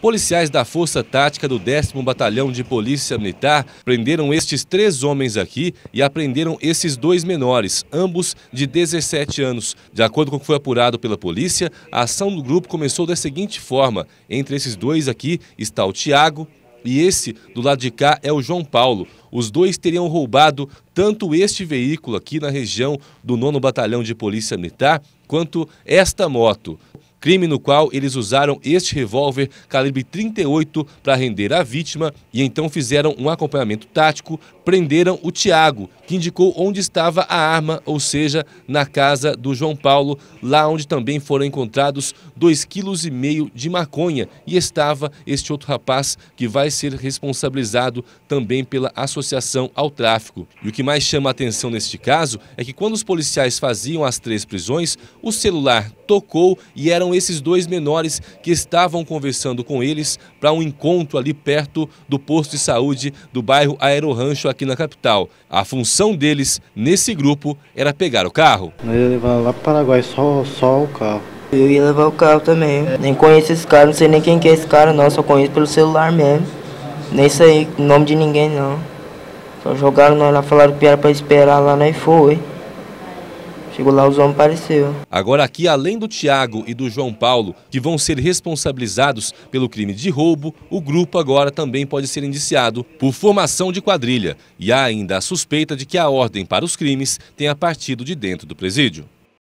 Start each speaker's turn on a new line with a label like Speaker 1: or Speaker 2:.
Speaker 1: Policiais da Força Tática do 10 Batalhão de Polícia Militar prenderam estes três homens aqui e apreenderam esses dois menores, ambos de 17 anos. De acordo com o que foi apurado pela polícia, a ação do grupo começou da seguinte forma. Entre esses dois aqui está o Tiago e esse do lado de cá é o João Paulo. Os dois teriam roubado tanto este veículo aqui na região do 9 Batalhão de Polícia Militar quanto esta moto crime no qual eles usaram este revólver calibre 38 para render a vítima e então fizeram um acompanhamento tático, prenderam o Tiago, que indicou onde estava a arma, ou seja, na casa do João Paulo, lá onde também foram encontrados 2,5 kg de maconha e estava este outro rapaz que vai ser responsabilizado também pela associação ao tráfico. E o que mais chama a atenção neste caso é que quando os policiais faziam as três prisões, o celular tocou e eram eram esses dois menores que estavam conversando com eles para um encontro ali perto do posto de saúde do bairro Aero Rancho aqui na capital. A função deles nesse grupo era pegar o carro.
Speaker 2: Eu ia levar lá para o Paraguai só, só o carro. Eu ia levar o carro também. Nem conheço esse cara, não sei nem quem que é esse cara não, só conheço pelo celular mesmo. Nem sei nome de ninguém não. Só jogaram nós lá, falaram que era para esperar lá, nós né, foi. Chegou lá, os homens apareceram.
Speaker 1: Agora aqui, além do Tiago e do João Paulo, que vão ser responsabilizados pelo crime de roubo, o grupo agora também pode ser indiciado por formação de quadrilha. E há ainda a suspeita de que a ordem para os crimes tenha partido de dentro do presídio.